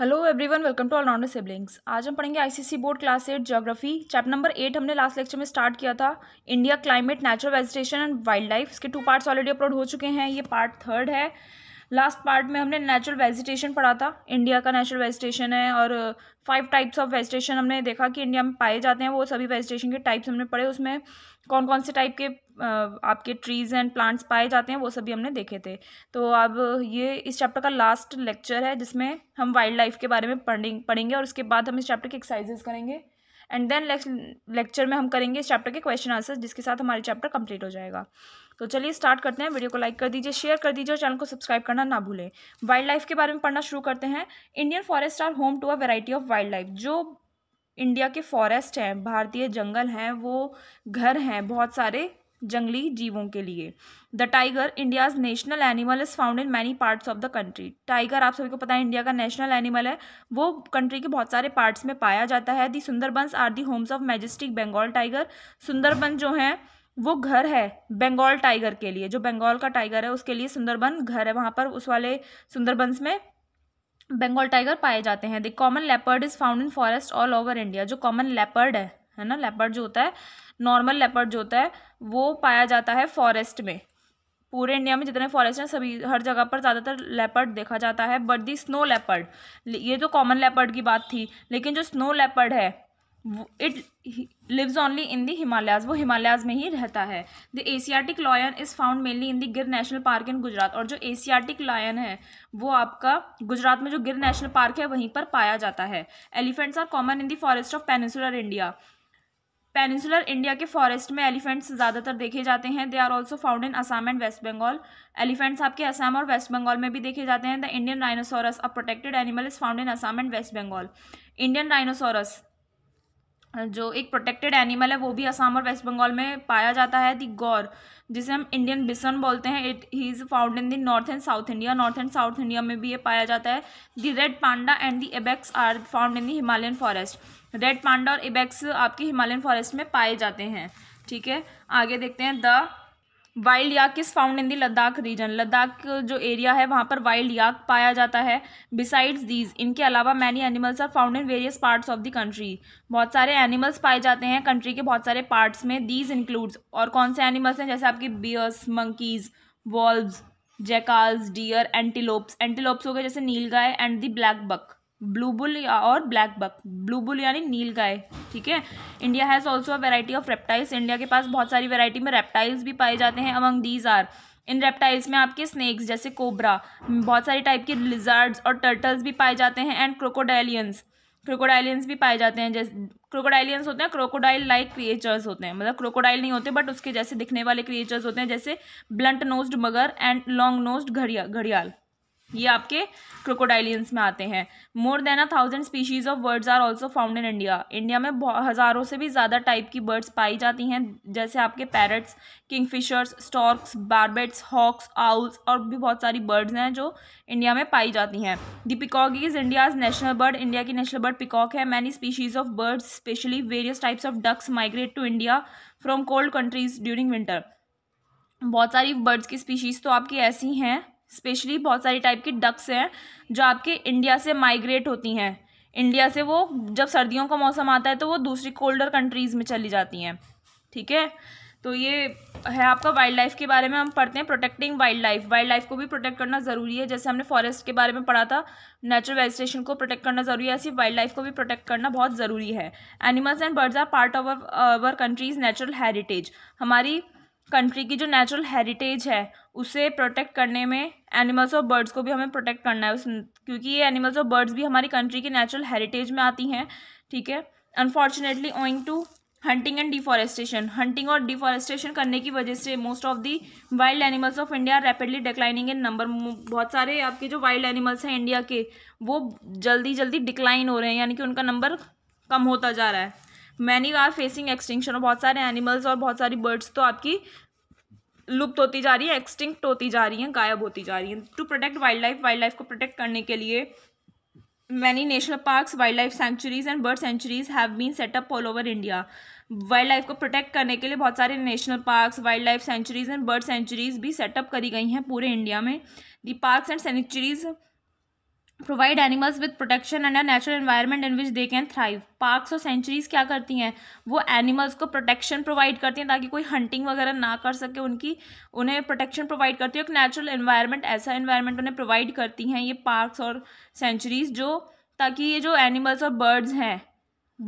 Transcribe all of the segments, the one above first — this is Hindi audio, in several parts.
hello everyone welcome to round siblings आज हम पढ़ेंगे ICC board class eight geography chapter number eight हमने लास्ट लेक्चर में स्टार्ट किया था India climate natural vegetation and wildlife इसके टू पार्ट्स ऑलरेडी अपलोड हो चुके हैं ये पार्ट थर्ड है लास्ट पार्ट में हमने नेचुरल वेजिटेशन पढ़ा था इंडिया का नेचुरल वेजिटेशन है और फाइव टाइप्स ऑफ वेजिटेशन हमने देखा कि इंडिया में पाए जाते हैं वो सभी वेजिटेशन के टाइप्स हमने पढ़े उसमें कौन कौन से टाइप के आपके ट्रीज़ एंड प्लांट्स पाए जाते हैं वो सभी हमने देखे थे तो अब ये इस चैप्टर का लास्ट लेक्चर है जिसमें हम वाइल्ड लाइफ के बारे में पढ़ें पढ़ेंगे और उसके बाद हम इस चैप्टर की एक्सरसाइजेज करेंगे एंड देन लेक्चर में हम करेंगे इस चैप्टर के क्वेश्चन आंसर जिसके साथ हमारे चैप्टर कंप्लीट हो जाएगा तो चलिए स्टार्ट करते हैं वीडियो को लाइक कर दीजिए शेयर कर दीजिए और चैनल को सब्सक्राइब करना ना भूलें वाइल्ड लाइफ के बारे में पढ़ना शुरू करते हैं Indian forest are home to a variety of wildlife जो इंडिया के फॉरेस्ट हैं भारतीय जंगल हैं वो घर हैं बहुत सारे जंगली जीवों के लिए the tiger India's national animal is found in many parts of the country tiger आप सभी को पता है इंडिया का नेशनल एनिमल है वो कंट्री के बहुत सारे पार्ट्स में पाया जाता है the Sundarbans are the homes of majestic Bengal tiger Sundarban जो है वो घर है बंगाल टाइगर के लिए जो बंगाल का टाइगर है उसके लिए सुंदरबन घर है वहाँ पर उस वाले सुंदरबंस में बंगाल टाइगर पाए जाते हैं the common leopard is found in forest all over India जो कॉमन लेपर्ड है है ना लेपर्ड जो होता है नॉर्मल लेपर्ड जो होता है वो पाया जाता है फॉरेस्ट में पूरे इंडिया में जितने फॉरेस्ट हैं सभी हर जगह पर ज़्यादातर लेपर्ड देखा जाता है बट दी स्नो लेपर्ड ये तो कॉमन लेपर्ड की बात थी लेकिन जो स्नो लेपर्ड है it lives only in the Himalayas वो हिमालयाज में ही रहता है the Asiatic lion is found mainly in the Gir national park इन गुजरात और जो एशियाटिक लॉयन है वो आपका गुजरात में जो गिर नेशनल पार्क है वहीं पर पाया जाता है elephants are common in the forest of peninsular India peninsular India के फॉरेस्ट में एलिफेंट्स ज़्यादातर देखे जाते हैं they are also found in Assam and West Bengal elephants आपके असम और वेस्ट बंगाल में भी देखे जाते हैं the Indian rhinoceros a protected animal is found in Assam and West Bengal Indian rhinoceros जो एक प्रोटेक्टेड एनिमल है वो भी असम और वेस्ट बंगाल में पाया जाता है दी गौर जिसे हम इंडियन बिसन बोलते हैं it he is found in the north and south India north and south India में भी ये पाया जाता है the red panda and the ibex are found in the Himalayan forest red panda और एबेक्स आपके हिमालयन फॉरेस्ट में पाए जाते हैं ठीक है आगे देखते हैं the wild yak is found in the Ladakh region Ladakh जो एरिया है वहाँ पर वाइल्ड याक पाया जाता है बिसाइड्स दीज इनके अलावा many animals are found in various parts of the country बहुत सारे एनिमल्स पाए जाते हैं कंट्री के बहुत सारे पार्ट्स में दीज इंक्लूड्स और कौन से एनिमल्स हैं जैसे आपकी bears monkeys wolves jackals deer antelopes antelopes हो गए जैसे nilgai and the black buck blue bull और ब्लैक बक ब्लू बुल यानी नील गाय ठीक है India has also a variety of reptiles India के पास बहुत सारी वेराइटी में रेप्टाइल्स भी पाए जाते हैं अमंग दीज आर इन रेप्टाइल्स में आपके स्नैक्स जैसे कोबरा बहुत सारी टाइप के लिजार्ड्स और टर्टल्स भी पाए जाते हैं एंड क्रोकोडाइलियंस क्रोकोडाइलियंस भी पाए जाते हैं जैसे क्रोकोडाइलियंस होते हैं क्रोकोडाइल लाइक क्रिएचर्स होते हैं मतलब क्रोकोडाइल नहीं होते बट उसके जैसे दिखने वाले क्रिएचर्स होते हैं जैसे blunt nosed mugger and long nosed घड़िया घड़ियाल ये आपके क्रोकोडाइलियंस में आते हैं more than a thousand species of birds are also found in India India में हज़ारों से भी ज़्यादा टाइप की बर्ड्स पाई जाती हैं जैसे आपके parrots kingfishers storks barbets hawks owls और भी बहुत सारी बर्ड्स हैं जो इंडिया में पाई जाती हैं the peacock is India's national bird India की नेशनल बर्ड पिकॉक है many species of birds specially various types of ducks migrate to India from cold countries during winter बहुत सारी बर्ड्स की स्पीशीज़ तो आपकी ऐसी हैं स्पेशली बहुत सारी टाइप की डक्स हैं जो आपके इंडिया से माइग्रेट होती हैं इंडिया से वो जब सर्दियों का मौसम आता है तो वो दूसरी कोल्डर कंट्रीज़ में चली जाती हैं ठीक है तो ये है आपका वाइल्ड लाइफ के बारे में हम पढ़ते हैं protecting wild life wild life को भी प्रोटेक्ट करना ज़रूरी है जैसे हमने फॉरेस्ट के बारे में पढ़ा था नेचुरल वेजिटेशन को प्रोटेक्ट करना ज़रूरी है ऐसी वाइल्ड लाइफ को भी प्रोटेक्ट करना बहुत ज़रूरी है animals and birds are part of our country's natural heritage हमारी कंट्री की जो नेचुरल हेरिटेज है उसे प्रोटेक्ट करने में एनिमल्स और बर्ड्स को भी हमें प्रोटेक्ट करना है उस क्योंकि ये एनिमल्स और बर्ड्स भी हमारी कंट्री की नेचुरल हेरिटेज में आती हैं ठीक है unfortunately owing to hunting and deforestation hunting और डिफॉरेस्टेशन करने की वजह से most of the wild animals of India rapidly declining in number बहुत सारे आपके जो वाइल्ड एनिमल्स हैं इंडिया के वो जल्दी जल्दी डिक्लाइन हो रहे हैं यानी कि उनका नंबर कम होता जा रहा है मैनी आर फेसिंग एक्सटिंक्शन और बहुत सारे एनिमल्स और बहुत सारी बर्ड्स तो आपकी लुप्त होती जा रही है एक्सटिंक्ट होती जा रही हैं गायब होती जा रही हैं to protect wild life wild life को प्रोटेक्ट करने के लिए many national parks wildlife sanctuaries and bird sanctuaries have been set up all over India wild life को प्रोटेक्ट करने के लिए बहुत सारे national parks wildlife sanctuaries and bird sanctuaries भी सेटअप करी गई हैं पूरे इंडिया में the parks and sanctuaries provide animals with protection and a natural environment in which they can thrive parks और सेंचुरीज क्या करती हैं वो एनिमल्स को प्रोटेक्शन प्रोवाइड करती हैं ताकि कोई हंटिंग वगैरह ना कर सके उनकी उन्हें प्रोटेक्शन प्रोवाइड करती है एक नेचुरल एनवायरनमेंट ऐसा एनवायरनमेंट उन्हें प्रोवाइड करती हैं ये पार्क्स और सेंचुरीज जो ताकि ये जो एनिमल्स और बर्ड्स हैं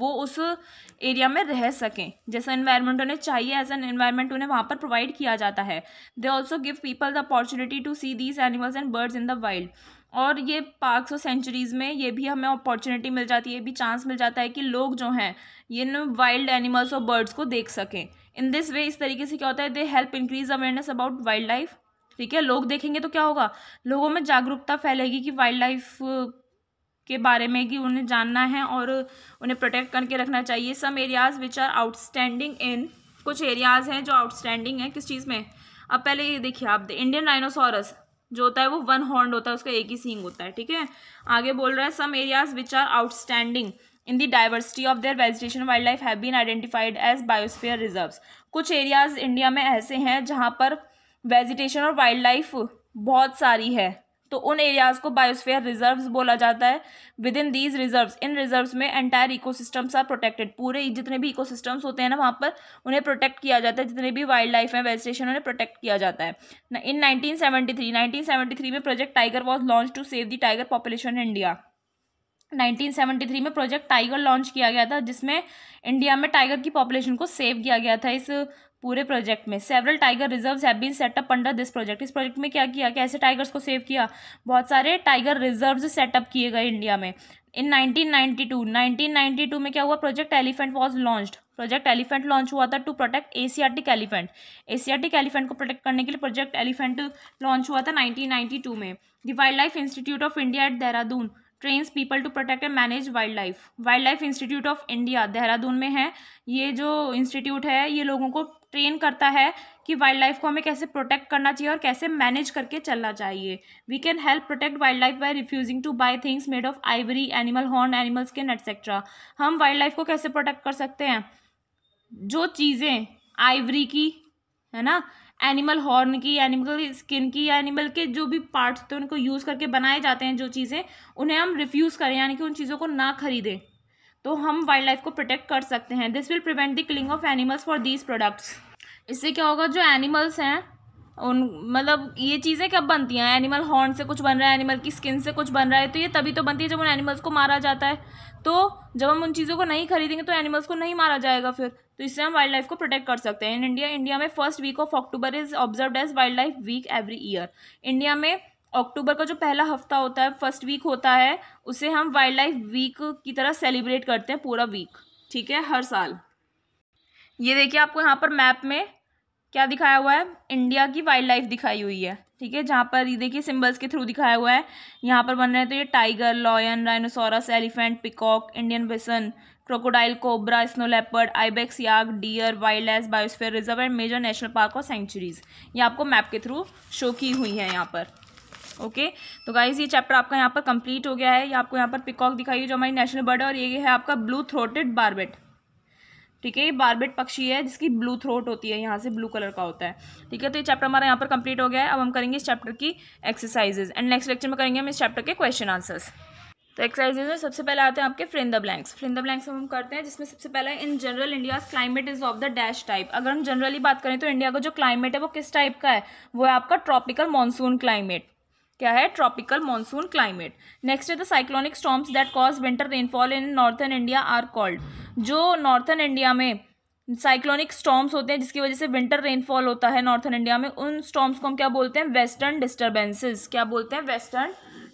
वो उस एरिया में रह सकें जैसा इन्वायरमेंट उन्हें चाहिए एज एन इन्वायरमेंट उन्हें वहाँ पर प्रोवाइड किया जाता है they also give people the opportunity to see these animals and birds in the wild और ये पार्क्स और सेंचुरीज़ में ये भी हमें अपॉर्चुनिटी मिल जाती है ये भी चांस मिल जाता है कि लोग जो हैं इन वाइल्ड एनिमल्स और बर्ड्स को देख सकें इन दिस वे इस तरीके से क्या होता है they help increase awareness about wildlife ठीक है लोग देखेंगे तो क्या होगा लोगों में जागरूकता फैलेगी कि वाइल्ड लाइफ के बारे में कि उन्हें जानना है और उन्हें प्रोटेक्ट करके रखना चाहिए some areas which are outstanding in कुछ एरियाज़ हैं जो आउटस्टैंडिंग हैं किस चीज़ में अब पहले ये देखिए आप इंडियन डायनोसॉरस जो होता है वो वन हॉर्न होता है उसका एक ही सींग होता है ठीक है आगे बोल रहा है some areas which are outstanding in the diversity of their vegetation wildlife have been identified as biosphere reserves कुछ एरियाज इंडिया में ऐसे हैं जहाँ पर वेजिटेशन और वाइल्ड लाइफ बहुत सारी है तो उन एरियाज़ को बायोस्फेयर रिजर्व्स बोला जाता है with in these reserves in reserves में एंटायर इकोसिस्टम्स आर प्रोटेक्टेड पूरे जितने भी इकोसिस्टम्स होते हैं ना वहाँ पर उन्हें प्रोटेक्ट किया जाता है जितने भी वाइल्ड लाइफ है वेजिटेशन उन्हें प्रोटेक्ट किया जाता है इन सेवेंटी थ्री में project tiger was launch to save the tiger population in India 1973 में प्रोजेक्ट टाइगर लॉन्च किया गया था जिसमें इंडिया में टाइगर की पॉपुलेशन को सेव किया गया था इस पूरे प्रोजेक्ट में several tiger reserves have been set up under this project इस प्रोजेक्ट में क्या किया कैसे टाइगर्स को सेव किया बहुत सारे टाइगर रिजर्व्स सेटअप किए गए इंडिया में इन 1992 1992 में क्या हुआ project elephant was launched project elephant launch हुआ था to protect Asiatic elephant Asiatic elephant को प्रोटेक्ट करने के लिए प्रोजेक्ट एलिफेंट लॉन्च हुआ था नाइनटीन में the wild life institute of India at Dehradun trains people to protect and manage wild life wild life institute of India Dehradun में है ये जो इंस्टीट्यूट है ये लोगों को ट्रेन करता है कि वाइल्ड लाइफ को हमें कैसे प्रोटेक्ट करना चाहिए और कैसे मैनेज करके चलना चाहिए we can help protect wild life by refusing to buy things made of ivory animal horn animal skin etcetera हम वाइल्ड लाइफ को कैसे प्रोटेक्ट कर सकते हैं जो चीज़ें आइवरी की है ना एनिमल हॉर्न की एनिमल स्किन की या एनिमल के जो भी पार्ट्स थे उनको यूज़ करके बनाए जाते हैं जो चीज़ें उन्हें हम रिफ्यूज़ करें यानी कि उन चीज़ों को ना खरीदें तो हम वाइल्ड लाइफ को प्रोटेक्ट कर सकते हैं this will prevent the killing of animals for these products इससे क्या होगा जो एनिमल्स हैं उन मतलब ये चीज़ें कब बनती हैं एनिमल हॉर्न से कुछ बन रहा है एनिमल की स्किन से कुछ बन रहा है तो ये तभी तो बनती है जब उन एनिमल्स को मारा जाता है तो जब हम उन चीज़ों को नहीं खरीदेंगे तो एनिमल्स को नहीं मारा जाएगा फिर तो इससे हम वाइल्ड लाइफ को प्रोटेक्ट कर सकते हैं इन इंडिया इंडिया में first week of October is observe as wild life week every year India में अक्टूबर का जो पहला हफ्ता होता है फर्स्ट वीक होता है उसे हम वाइल्ड लाइफ वीक की तरह सेलिब्रेट करते हैं पूरा वीक ठीक है हर साल ये देखिए आपको यहाँ पर मैप में क्या दिखाया हुआ है इंडिया की वाइल्ड लाइफ दिखाई हुई है ठीक है जहाँ पर ये देखिए सिंबल्स के थ्रू दिखाया हुआ है यहाँ पर बन रहे हैं तो ये tiger lion rhinoceros elephant peacock Indian bison crocodile cobra snow leopard ibex yak deer wild life biosphere reserve and major national park और सेंचुरीज ये आपको मैप के थ्रू शो की हुई है यहाँ पर ओके तो गाइज़ ये चैप्टर आपका यहाँ पर कंप्लीट हो गया है ये आपको यहाँ पर पिकॉक दिखाई जो हमारी नेशनल बर्ड है और ये है आपका ब्लू थ्रोटेड बारबेट ठीक है ये बारबेट पक्षी है जिसकी ब्लू थ्रोट होती है यहाँ से ब्लू कलर का होता है ठीक है तो ये चैप्टर हमारा यहाँ पर कंप्लीट हो गया है अब हम करेंगे इस चैप्टर की एक्सरसाइजेज एंड नेक्स्ट लेक्चर में करेंगे हम इस चैप्टर के क्वेश्चन आंसर्स तो एक्सरसाइजेज में सबसे पहले आते हैं आपके friend the blanks friend the blanks हम करते हैं जिसमें सबसे पहले in general India climate is of the dash type अगर हम जनरली बात करें तो इंडिया का जो क्लाइमेट है वो किस टाइप का है वो है आपका ट्रॉपिकल मानसून क्लाइमेट क्या है ट्रॉपिकल मानसून क्लाइमेट नेक्स्ट है the cyclonic storms that cause winter rainfall in northern India are called जो नॉर्थन इंडिया में साइक्लोनिक स्टॉम्स होते हैं जिसकी वजह से विंटर रेनफॉल होता है नॉर्थन इंडिया में उन स्टॉम्स को हम क्या बोलते हैं वेस्टर्न डिस्टर्बेंसेस क्या बोलते हैं वेस्टर्न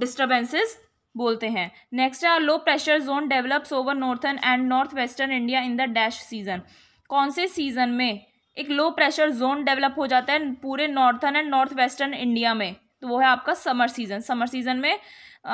डिस्टर्बेंसेस बोलते हैं नेक्स्ट है low pressure zone develops over northern and north western India in the dash season कौन से सीजन में एक लो प्रेशर जोन डेवलप हो जाता है पूरे northern and north western India में तो वो है आपका समर सीज़न समर सीज़न में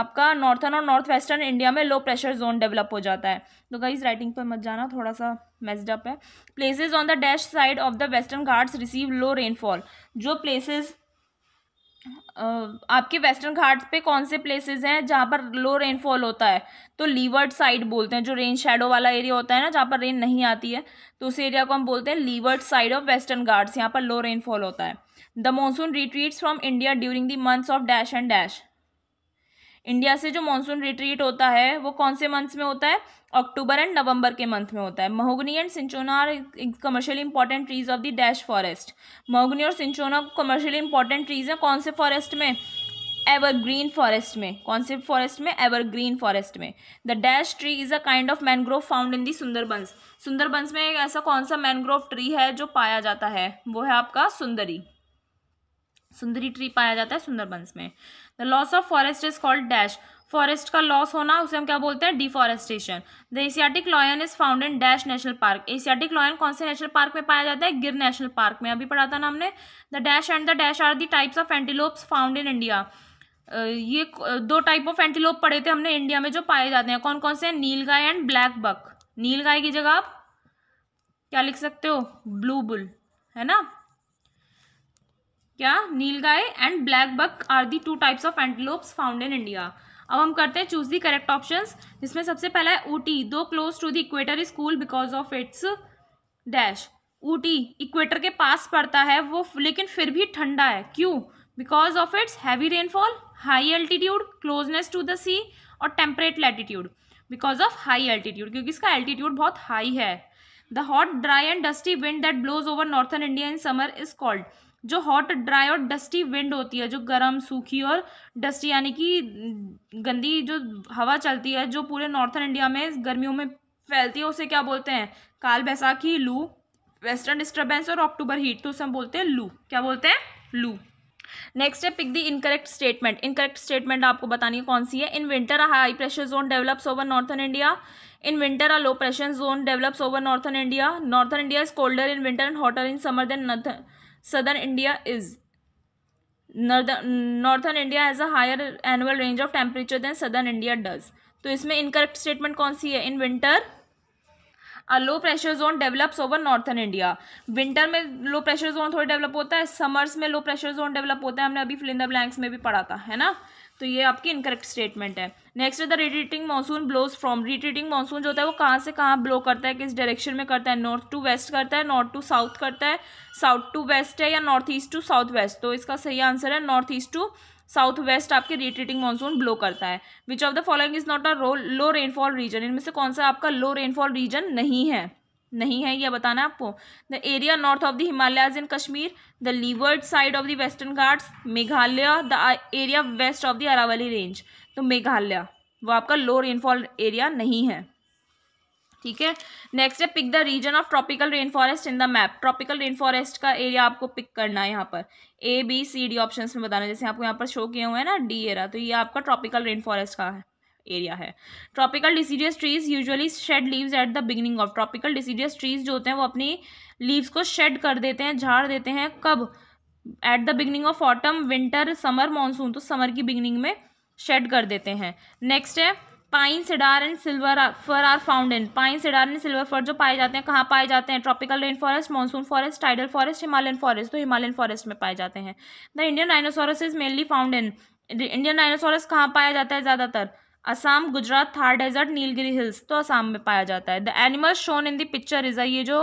आपका नॉर्थन और नॉर्थ वेस्टर्न इंडिया में लो प्रेशर जोन डेवलप हो जाता है तो गाइज राइटिंग पर मत जाना थोड़ा सा मेस्ड अप है places on the dash side of the Western Ghats receive low rainfall जो प्लेसेज आपके वेस्टर्न घाट्स पे कौन से प्लेसेस हैं जहाँ पर लो रेनफॉल होता है तो लीवर्ड साइड बोलते हैं जो रेन शेडो वाला एरिया होता है ना जहाँ पर रेन नहीं आती है तो उस एरिया को हम बोलते हैं leeward side of Western Ghats यहाँ पर लो रेनफॉल होता है the monsoon retreat from India during the months of dash and dash India से जो मानसून रिट्रीट होता है वो कौन से मंथ्स में होता है अक्टूबर एंड नवंबर के मंथ में होता है mahogany and cinchona are commercially important trees of the dash forest mahogany और सिंचोना कमर्शियली इंपॉर्टेंट ट्रीज हैं कौन से फॉरेस्ट में एवरग्रीन फॉरेस्ट में कौन से फॉरेस्ट में एवरग्रीन फॉरेस्ट में the dash tree is a kind of mangrove found in the Sundarbans Sundarbans में एक ऐसा कौन सा मैनग्रोव ट्री है जो पाया जाता है वो है आपका सुंदरी सुंदरी ट्री पाया जाता है सुंदरबंस में the loss of forest is called dash forest का लॉस होना उसे हम क्या बोलते हैं deforestation the Asiatic lion is found in dash national park Asiatic lion कौन से नेशनल पार्क में पाया जाता है गिर नेशनल पार्क में अभी पढ़ा था ना हमने the dash and the dash are the types of antelopes found in India ये दो टाइप ऑफ एंटीलोप पढ़े थे हमने इंडिया में जो पाए जाते हैं कौन कौन से नील गाय एंड ब्लैक बक नील गाय की जगह आप क्या लिख सकते हो ब्लू बुल है ना क्या nilgai and black buck are the two types of antelope found in India अब हम करते हैं चूज दी करेक्ट ऑप्शन जिसमें सबसे पहला है Ooty though close to the equator is cool because of its dash Ooty equator के पास पड़ता है वो लेकिन फिर भी ठंडा है क्यों because of its heavy rainfall high altitude closeness to the sea और temperate latitude because of high altitude क्योंकि इसका एल्टीट्यूड बहुत हाई है the hot dry and dusty wind that blows over northern India in summer is called जो हॉट ड्राई और डस्टी विंड होती है जो गर्म सूखी और डस्टी यानी कि गंदी जो हवा चलती है जो पूरे नॉर्थन इंडिया में गर्मियों में फैलती है उसे क्या बोलते हैं काल बैसाखी लू वेस्टर्न डिस्टर्बेंस और अक्टूबर हीट तो उसे हम बोलते हैं लू क्या बोलते हैं लू नेक्स्ट है pick the incorrect statement incorrect statement आपको बतानी है कौन सी है in winter high pressure zone develops over northern India in winter a low pressure zone develops over northern India northern India is colder in winter and hotter in summer than southern India is Northern, India has a higher annual range of temperature temperature southern India does तो इसमें इनकरेक्ट स्टेटमेंट कौन सी है in winter a low pressure zone develops over northern India winter में लो प्रेशर जोन थोड़ा डेवलप होता है समर्स में लो प्रेशर जोन डेवलप होता है हमने अभी फिलिंदा ब्लैंक्स में भी पढ़ा था है ना तो ये आपकी इनकरेक्ट स्टेटमेंट है next the retreating monsoon blows from retreating monsoon जो होता है वो कहाँ से कहाँ ब्लो करता है किस डायरेक्शन में करता है नॉर्थ टू वेस्ट करता है नॉर्थ टू साउथ करता है साउथ टू वेस्ट है या north east to south west तो इसका सही आंसर है north east to south west आपके रिट्रीटिंग मानसून ब्लो करता है which of the following is not a low rainfall region इनमें से कौन सा आपका लो रेनफॉल रीजन नहीं है नहीं है यह बताना आपको the area north of the Himalayas in Kashmir the leeward side of the Western Ghats Meghalaya the area west of the Aravalli range तो मेघालय वो आपका लो रेनफॉल एरिया नहीं है ठीक है नेक्स्ट है pick the region of tropical rain forest in the map tropical rain forest का एरिया आपको पिक करना है यहाँ पर A B C D option में बताना जैसे आपको यहाँ पर शो किए हुए हैं ना डी एरा तो ये आपका ट्रॉपिकल रेन फॉरेस्ट का है एरिया है tropical deciduous trees usually shed leaves at the beginning of tropical deciduous trees जो होते हैं वो अपनी लीव्स को शेड कर देते हैं झाड़ देते हैं कब at the beginning of autumn winter summer monsoon तो समर की बिगिनिंग में शेड कर देते हैं नेक्स्ट है pine cedar and silver fir are found in pine cedar and silver fir जो पाए जाते हैं कहाँ पाए जाते हैं tropical rain forest monsoon forest tidal forest Himalayan forest तो हिमालयन फॉरेस्ट में पाए जाते हैं the Indian rhinoceros is mainly found in Indian rhinoceros कहाँ पाया जाता है ज़्यादातर असम गुजरात थार डेजर्ट नीलगिरी हिल्स तो असम में पाया जाता है the animal shown in the picture is ये जो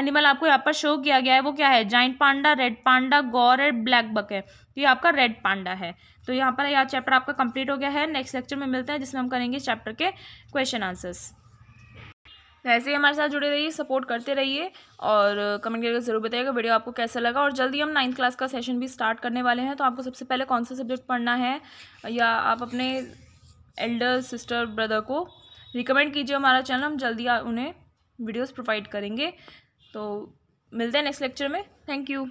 एनिमल आपको यहाँ पर शो किया गया है वो क्या है giant panda red panda gaur and black buck है तो ये आपका रेड पांडा है तो यहाँ पर यह चैप्टर आपका कंप्लीट हो गया है नेक्स्ट लेक्चर में मिलते हैं जिसमें हम करेंगे इस चैप्टर के क्वेश्चन आंसर्स तो ऐसे ही हमारे साथ जुड़े रहिए सपोर्ट करते रहिए और कमेंट करके ज़रूर बताइएगा वीडियो आपको कैसा लगा और जल्दी हम नाइन्थ क्लास का सेशन भी स्टार्ट करने वाले हैं तो आपको सबसे पहले कौन सा सब्जेक्ट पढ़ना है या आप अपने एल्डर सिस्टर ब्रदर को रिकमेंड कीजिए हमारा चैनल हम जल्दी उन्हें वीडियोस प्रोवाइड करेंगे तो मिलते हैं नेक्स्ट लेक्चर में थैंक यू